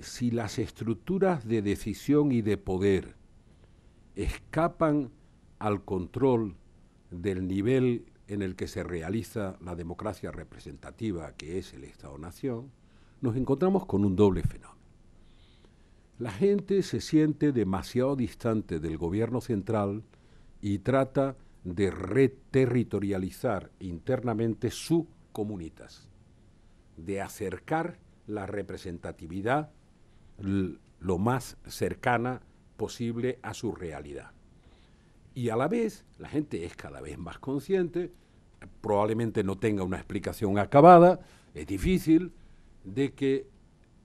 si las estructuras de decisión y de poder escapan al control del nivel en el que se realiza la democracia representativa, que es el Estado-Nación, nos encontramos con un doble fenómeno. La gente se siente demasiado distante del gobierno central y trata de reterritorializar internamente su comunitas, de acercar la representatividad lo más cercana posible a su realidad. Y a la vez, la gente es cada vez más consciente, probablemente no tenga una explicación acabada, es difícil, de que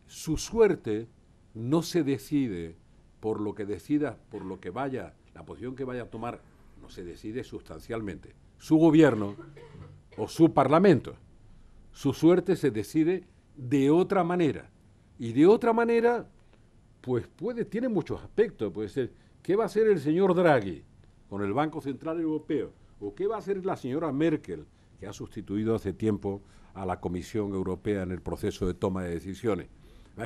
su suerte no se decide por lo que decida, por lo que vaya, la posición que vaya a tomar, no se decide sustancialmente. Su gobierno o su parlamento, su suerte se decide de otra manera. Y de otra manera, pues puede, tiene muchos aspectos. Puede ser, ¿qué va a hacer el señor Draghi con el Banco Central Europeo? ¿O qué va a hacer la señora Merkel, que ha sustituido hace tiempo a la Comisión Europea en el proceso de toma de decisiones?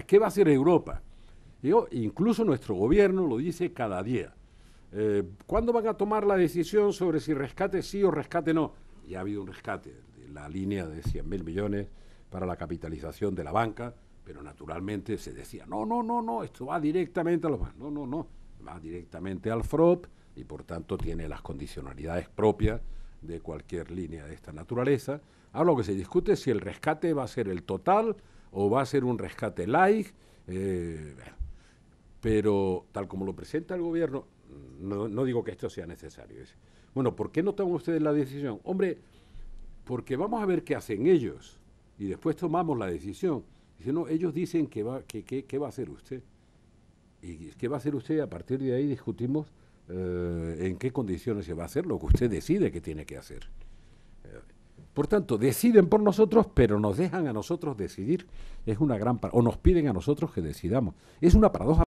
¿Qué va a hacer Europa? Yo, incluso nuestro gobierno lo dice cada día. Eh, ¿Cuándo van a tomar la decisión sobre si rescate sí o rescate no? Ya ha habido un rescate, la línea de 100.000 mil millones para la capitalización de la banca, pero naturalmente se decía, no, no, no, no, esto va directamente a los bancos, no, no, no, va directamente al FROP y por tanto tiene las condicionalidades propias de cualquier línea de esta naturaleza. Ahora lo que se discute es si el rescate va a ser el total o va a ser un rescate like, eh, pero tal como lo presenta el gobierno, no, digo que esto sea necesario. bueno, ¿por qué no toman ustedes la decisión? Hombre, porque vamos a ver qué hacen ellos y después tomamos la decisión. Dice, no, ellos dicen que va, que, va a hacer usted. ¿Y qué va a hacer usted? A partir de ahí discutimos eh, en qué condiciones se va a hacer lo que usted decide que tiene que hacer. Eh, por tanto, deciden por nosotros, pero nos dejan a nosotros decidir. Es una gran o nos piden a nosotros que decidamos. Es una paradoja.